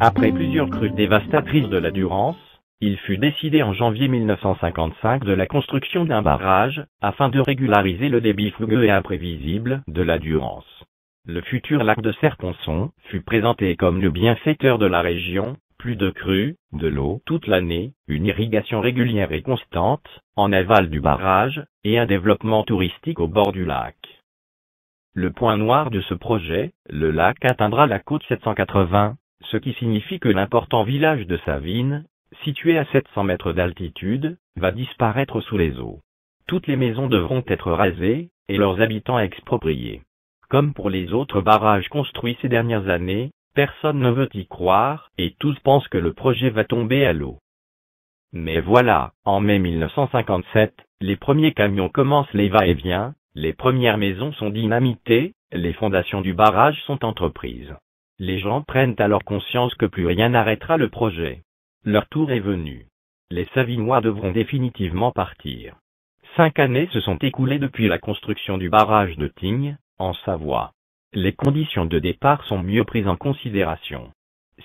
Après plusieurs crues dévastatrices de la Durance, il fut décidé en janvier 1955 de la construction d'un barrage, afin de régulariser le débit fougueux et imprévisible de la Durance. Le futur lac de Serponçon fut présenté comme le bienfaiteur de la région, plus de crues, de l'eau toute l'année, une irrigation régulière et constante, en aval du barrage, et un développement touristique au bord du lac. Le point noir de ce projet, le lac atteindra la côte 780, ce qui signifie que l'important village de Savine, situé à 700 mètres d'altitude, va disparaître sous les eaux. Toutes les maisons devront être rasées, et leurs habitants expropriés. Comme pour les autres barrages construits ces dernières années, personne ne veut y croire, et tous pensent que le projet va tomber à l'eau. Mais voilà, en mai 1957, les premiers camions commencent les va-et-vient, les premières maisons sont dynamitées, les fondations du barrage sont entreprises. Les gens prennent alors conscience que plus rien n'arrêtera le projet. Leur tour est venu. Les Savinois devront définitivement partir. Cinq années se sont écoulées depuis la construction du barrage de Tignes, en Savoie. Les conditions de départ sont mieux prises en considération.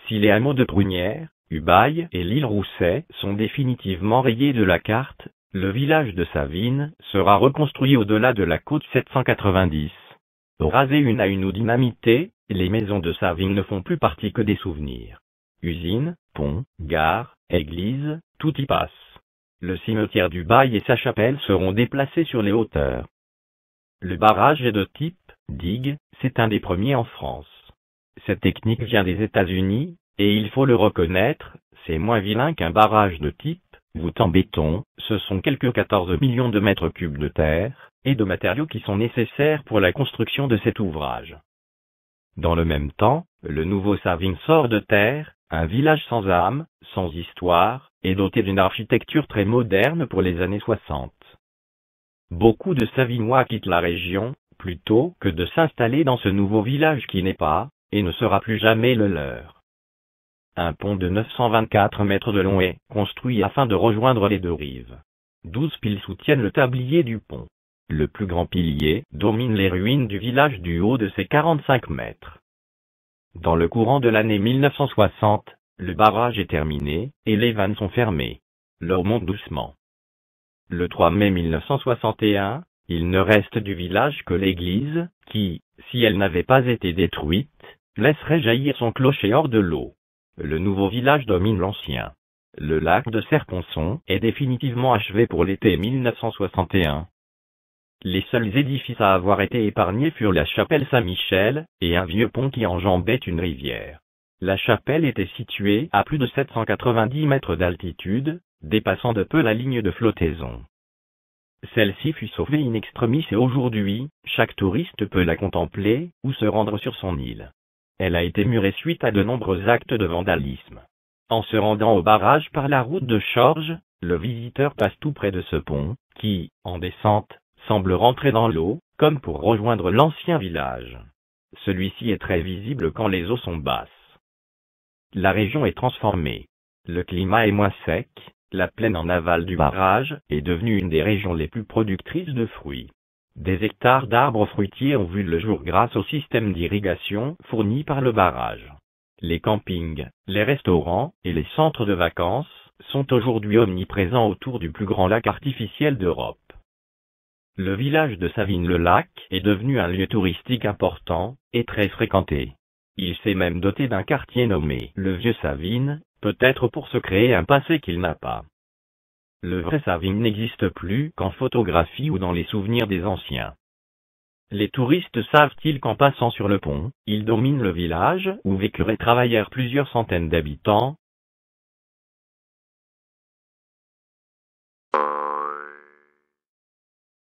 Si les hameaux de Prunière, Ubaye et l'île Rousset sont définitivement rayés de la carte, le village de Savines sera reconstruit au-delà de la côte 790. Rasé une à une ou dynamité, les maisons de saving ne font plus partie que des souvenirs. Usines, ponts, gares, églises, tout y passe. Le cimetière du Bail et sa chapelle seront déplacés sur les hauteurs. Le barrage est de type digue, c'est un des premiers en France. Cette technique vient des États-Unis, et il faut le reconnaître, c'est moins vilain qu'un barrage de type voûte en béton, ce sont quelques 14 millions de mètres cubes de terre et de matériaux qui sont nécessaires pour la construction de cet ouvrage. Dans le même temps, le nouveau Savin sort de terre, un village sans âme, sans histoire, et doté d'une architecture très moderne pour les années 60. Beaucoup de Savinois quittent la région, plutôt que de s'installer dans ce nouveau village qui n'est pas, et ne sera plus jamais le leur. Un pont de 924 mètres de long est construit afin de rejoindre les deux rives. Douze piles soutiennent le tablier du pont. Le plus grand pilier domine les ruines du village du haut de ses 45 mètres. Dans le courant de l'année 1960, le barrage est terminé et les vannes sont fermées. L'eau monte doucement. Le 3 mai 1961, il ne reste du village que l'église, qui, si elle n'avait pas été détruite, laisserait jaillir son clocher hors de l'eau. Le nouveau village domine l'ancien. Le lac de Serponçon est définitivement achevé pour l'été 1961. Les seuls édifices à avoir été épargnés furent la chapelle Saint-Michel, et un vieux pont qui enjambait une rivière. La chapelle était située à plus de 790 mètres d'altitude, dépassant de peu la ligne de flottaison. Celle-ci fut sauvée in extremis et aujourd'hui, chaque touriste peut la contempler, ou se rendre sur son île. Elle a été murée suite à de nombreux actes de vandalisme. En se rendant au barrage par la route de Chorges, le visiteur passe tout près de ce pont, qui, en descente, semble rentrer dans l'eau, comme pour rejoindre l'ancien village. Celui-ci est très visible quand les eaux sont basses. La région est transformée. Le climat est moins sec, la plaine en aval du barrage est devenue une des régions les plus productrices de fruits. Des hectares d'arbres fruitiers ont vu le jour grâce au système d'irrigation fourni par le barrage. Les campings, les restaurants et les centres de vacances sont aujourd'hui omniprésents autour du plus grand lac artificiel d'Europe. Le village de Savine-le-Lac est devenu un lieu touristique important et très fréquenté. Il s'est même doté d'un quartier nommé le Vieux Savine, peut-être pour se créer un passé qu'il n'a pas. Le vrai Savine n'existe plus qu'en photographie ou dans les souvenirs des anciens. Les touristes savent-ils qu'en passant sur le pont, ils dominent le village où vécurent et travaillèrent plusieurs centaines d'habitants,